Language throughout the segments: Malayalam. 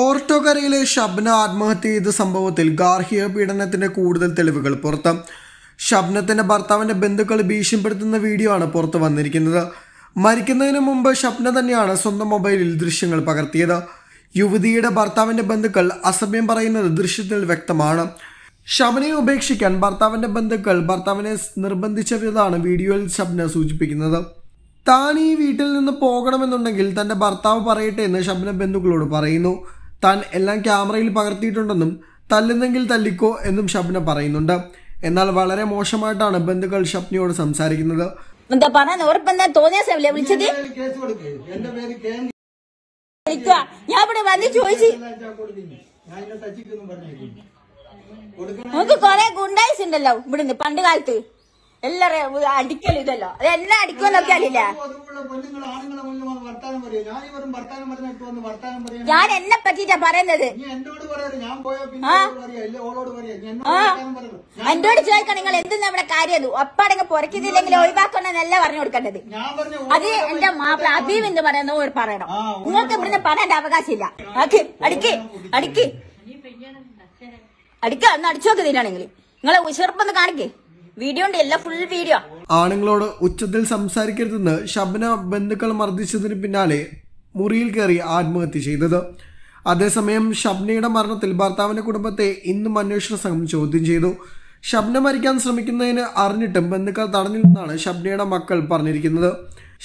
ഓർട്ടോകരയിലെ ഷബ്ന ആത്മഹത്യ ചെയ്ത സംഭവത്തിൽ ഗാർഹിക പീഡനത്തിന്റെ കൂടുതൽ തെളിവുകൾ പുറത്ത് ഷബ്നത്തിന്റെ ഭർത്താവിന്റെ ബന്ധുക്കൾ ഭീഷണിപ്പെടുത്തുന്ന വീഡിയോ ആണ് പുറത്തു വന്നിരിക്കുന്നത് മരിക്കുന്നതിന് മുമ്പ് ഷബ്ന തന്നെയാണ് സ്വന്തം മൊബൈലിൽ ദൃശ്യങ്ങൾ പകർത്തിയത് യുവതിയുടെ ഭർത്താവിന്റെ ബന്ധുക്കൾ അസഭ്യം പറയുന്നത് ദൃശ്യത്തിൽ വ്യക്തമാണ് ഷബ്നയെ ഉപേക്ഷിക്കാൻ ഭർത്താവിന്റെ ബന്ധുക്കൾ ഭർത്താവിനെ നിർബന്ധിച്ചതാണ് വീഡിയോയിൽ ഷബ്ന സൂചിപ്പിക്കുന്നത് താൻ ഈ വീട്ടിൽ നിന്ന് പോകണമെന്നുണ്ടെങ്കിൽ തൻ്റെ ഭർത്താവ് പറയട്ടെ എന്ന് ശബന ബന്ധുക്കളോട് പറയുന്നു താൻ എല്ലാം ക്യാമറയിൽ പകർത്തിയിട്ടുണ്ടെന്നും തല്ലുന്നെങ്കിൽ തല്ലിക്കോ എന്നും ഷബ്ന പറയുന്നുണ്ട് എന്നാൽ വളരെ മോശമായിട്ടാണ് ബന്ധുക്കൾ ഷബ്നയോട് സംസാരിക്കുന്നത് എന്താ ഞാൻ ഇവിടെ വന്ന് ചോദിച്ചു നമുക്ക് കൊറേ ഗുണ്ടായിസ് ഉണ്ടല്ലോ ഇവിടുന്ന് പണ്ട് കാലത്ത് എല്ലാരും അടിക്കലും ഇതല്ലോ അത് അതെല്ലാം അടിക്കുമെന്ന് നോക്കിയാലില്ല ഞാൻ എന്നെ പറ്റിട്ടാ പറയുന്നത് എന്നോട് ചോദിക്കണം നിങ്ങൾ എന്തെന്ന് അവിടെ കാര്യം ഒപ്പാടെങ്കിൽ പുറക്കിതില്ലെങ്കിൽ ഒഴിവാക്കണമെന്നല്ല പറഞ്ഞു കൊടുക്കേണ്ടത് അത് എന്റെ മാപ്പിള അബീവ് എന്ന് പറയുന്ന പറയണം നിങ്ങൾക്ക് ഇവിടുന്ന് പറയേണ്ട അവകാശമില്ല അടിക്ക് അടിക്ക് അടിക്ക ഒന്ന് അടിച്ചു നോക്കുന്നതിനാണെങ്കിൽ നിങ്ങളെ ഉശർപ്പൊന്ന് കാണിക്കേ വീഡിയോ ഉണ്ട് ഫുൾ വീഡിയോ ആണുങ്ങളോട് ഉച്ചത്തിൽ സംസാരിക്കരുതെന്ന് ശബന ബന്ധുക്കൾ മർദ്ദിച്ചതിന് പിന്നാലെ മുറിയിൽ കയറി ആത്മഹത്യ ചെയ്തത് അതേസമയം ഷബ്നയുടെ മരണത്തിൽ ഭർത്താവിന്റെ കുടുംബത്തെ ഇന്നും അന്വേഷണ സംഘം ചോദ്യം ചെയ്തു ഷബ്ന മരിക്കാൻ ശ്രമിക്കുന്നതിന് അറിഞ്ഞിട്ടും ബന്ധുക്കൾ തടഞ്ഞില്ലെന്നാണ് ഷബ്നയുടെ മക്കൾ പറഞ്ഞിരിക്കുന്നത്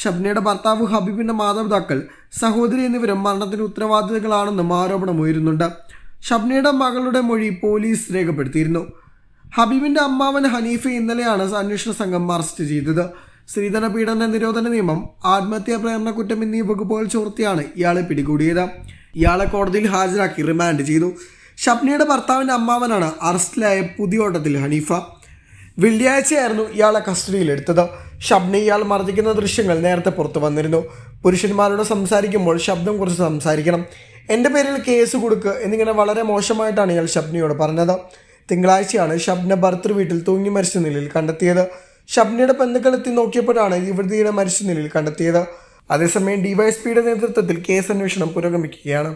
ഷബ്നയുടെ ഭർത്താവ് ഹബീബിന്റെ മാതാപിതാക്കൾ സഹോദരി എന്നിവരും മരണത്തിന് ഉത്തരവാദിതകളാണെന്നും ആരോപണം ഉയരുന്നുണ്ട് ഷബ്നയുടെ മകളുടെ മൊഴി പോലീസ് രേഖപ്പെടുത്തിയിരുന്നു ഹബീബിന്റെ അമ്മാവൻ ഹനീഫ ഇന്നലെയാണ് അന്വേഷണ സംഘം അറസ്റ്റ് ചെയ്തത് സ്ത്രീധന പീഡന നിരോധന നിയമം ആത്മഹത്യാ പ്രേരണ കുറ്റം എന്നീ വകുപ്പുകൾ ചോർത്തിയാണ് ഇയാളെ പിടികൂടിയത് ഇയാളെ കോടതിയിൽ ഹാജരാക്കി റിമാൻഡ് ചെയ്തു ഷപ്നയുടെ ഭർത്താവിന്റെ അമ്മാവനാണ് അറസ്റ്റിലായ പുതിയോട്ടത്തിൽ ഹനീഫ വെള്ളിയാഴ്ചയായിരുന്നു ഇയാളെ കസ്റ്റഡിയിലെടുത്തത് ഷബ്ന ഇയാൾ മർദ്ദിക്കുന്ന ദൃശ്യങ്ങൾ നേരത്തെ പുറത്തു വന്നിരുന്നു പുരുഷന്മാരോട് സംസാരിക്കുമ്പോൾ ശബ്ദം കുറച്ച് സംസാരിക്കണം എൻ്റെ പേരിൽ കേസ് കൊടുക്കുക എന്നിങ്ങനെ വളരെ മോശമായിട്ടാണ് ഇയാൾ ഷബ്നയോട് പറഞ്ഞത് തിങ്കളാഴ്ചയാണ് ഷബ്ന ഭർത്തൃ വീട്ടിൽ തൂങ്ങി മരിച്ച നിലയിൽ കണ്ടെത്തിയത് ഷബ്നയുടെ ബന്ധുക്കളെത്തി നോക്കിയപ്പോഴാണ് യുവതിയുടെ മരിച്ച നിലയിൽ കണ്ടെത്തിയത് അതേസമയം ഡിവൈഎസ്പിയുടെ നേതൃത്വത്തിൽ കേസ് അന്വേഷണം പുരോഗമിക്കുകയാണ്